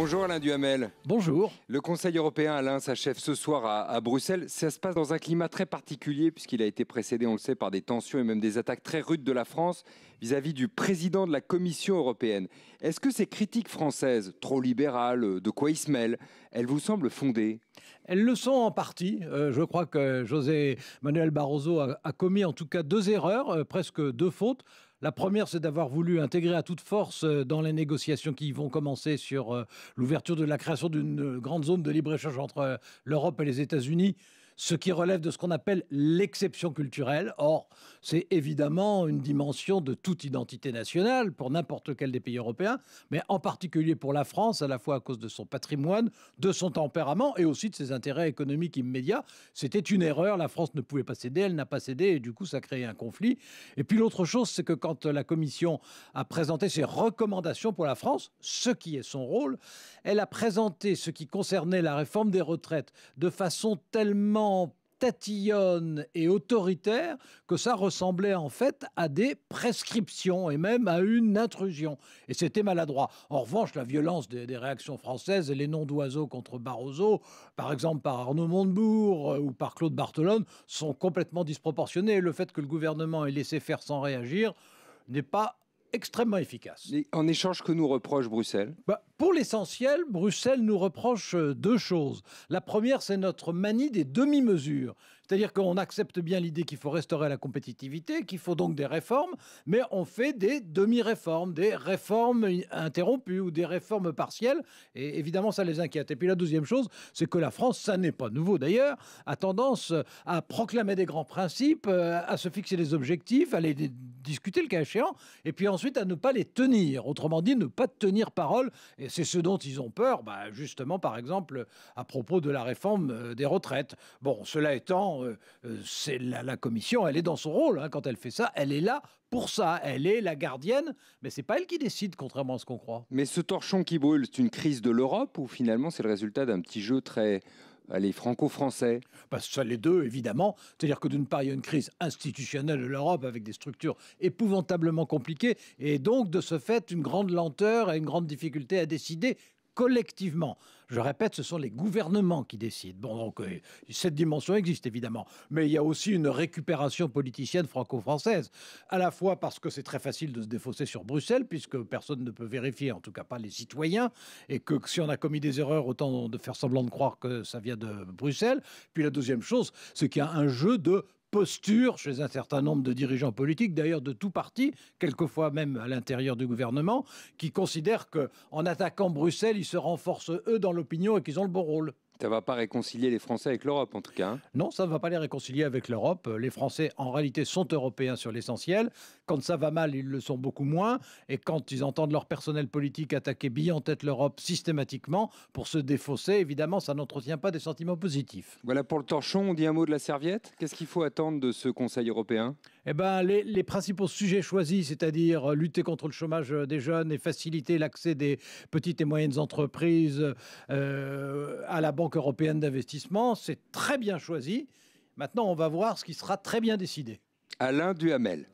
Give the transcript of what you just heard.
Bonjour Alain Duhamel. Bonjour. Le Conseil européen, Alain, s'achève ce soir à, Bruxelles. Ça se passe dans un climat très particulier puisqu'il a été précédé, on le sait, par des tensions et même des attaques très rudes de la France vis-à-vis du président de la Commission européenne. Est-ce que ces critiques françaises, trop libérales, euh, de quoi ils se mêlent, elles vous semblent fondées Elles le sont en partie. Euh, je crois que José Manuel Barroso a, commis en tout cas deux erreurs, euh, presque deux fautes. La première, c'est d'avoir voulu intégrer à toute force euh, dans les négociations qui vont commencer sur euh, l'ouverture de la création d'une euh, grande zone de libre-échange entre l'Europe et les États-Unis ce qui relève de ce qu'on appelle l'exception culturelle. Or, c'est évidemment une dimension de toute identité nationale pour n'importe quel des pays européens, mais en particulier pour la France, à la fois à cause de son patrimoine, de son tempérament et aussi de ses intérêts économiques immédiats. C'était une erreur, la France ne pouvait pas céder, elle n'a pas cédé et du coup ça crée un conflit. Et puis l'autre chose, c'est que quand la Commission a présenté ses recommandations pour la France, ce qui est son rôle, elle a présenté ce qui concernait la réforme des retraites de façon tellement tatillonne et autoritaire que ça ressemblait en fait à des prescriptions et même à une intrusion. Et c'était maladroit. En revanche, la violence des, réactions françaises et les noms d'oiseaux contre Barroso, par exemple par Arnaud Montebourg euh, ou par Claude Bartolone, sont complètement disproportionnés. le fait que le gouvernement ait laissé faire sans réagir n'est pas extrêmement efficace. Et en échange, que nous reproche Bruxelles bah, Pour l'essentiel, Bruxelles nous reproche euh, deux choses. La première, c'est notre manie des demi-mesures, c'est-à-dire qu'on accepte bien l'idée qu'il faut restaurer la compétitivité, qu'il faut donc des réformes, mais on fait des demi-réformes, des réformes interrompues ou des réformes partielles. Et évidemment, ça les inquiète. Et puis la deuxième chose, c'est que la France, ça n'est pas nouveau d'ailleurs, a tendance à proclamer des grands principes, euh, à se fixer des objectifs, à les discuter le cas échéant, et puis ensuite à ne pas les tenir. Autrement dit, ne pas tenir parole. Et c'est ce dont ils ont peur, bah, justement, par exemple, à propos de la réforme euh, des retraites. Bon, cela étant, euh, euh, c'est la, commission, elle est dans son rôle. Hein. quand elle fait ça, elle est là pour ça. Elle est la gardienne, mais c'est pas elle qui décide, contrairement à ce qu'on croit. Mais ce torchon qui brûle, c'est une crise de l'Europe ou finalement c'est le résultat d'un petit jeu très Allez, franco-français Parce bah, ça, les deux, évidemment. C'est-à-dire que d'une part, il y a une crise institutionnelle de l'Europe avec des structures épouvantablement compliquées et donc, de ce fait, une grande lenteur et une grande difficulté à décider collectivement. Je répète, ce sont les gouvernements qui décident. Bon, donc euh, cette dimension existe évidemment, mais il y a aussi une récupération politicienne franco-française, à la fois parce que c'est très facile de se défausser sur Bruxelles, puisque personne ne peut vérifier, en tout cas pas les citoyens, et que si on a commis des erreurs, autant de faire semblant de croire que ça vient de Bruxelles. Puis la deuxième chose, c'est qu'il y a un jeu de posture chez un certain nombre de dirigeants politiques, d'ailleurs de tout parti, quelquefois même à l'intérieur du gouvernement, qui considèrent qu'en attaquant Bruxelles, ils se renforcent eux dans l'opinion et qu'ils ont le bon rôle. Ça ne va pas réconcilier les Français avec l'Europe, en tout cas. Hein. Non, ça ne va pas les réconcilier avec l'Europe. Les Français, en réalité, sont européens sur l'essentiel. Quand ça va mal, ils le sont beaucoup moins. Et quand ils entendent leur personnel politique attaquer billet en tête l'Europe systématiquement pour se défausser, évidemment, ça n'entretient pas des sentiments positifs. Voilà pour le torchon. On dit un mot de la serviette. Qu'est-ce qu'il faut attendre de ce Conseil européen eh ben, les, principaux sujets choisis, c'est-à-dire euh, lutter contre le chômage euh, des jeunes et faciliter l'accès des petites et moyennes entreprises euh, à la Banque européenne d'investissement, c'est très bien choisi. Maintenant, on va voir ce qui sera très bien décidé. Alain Duhamel.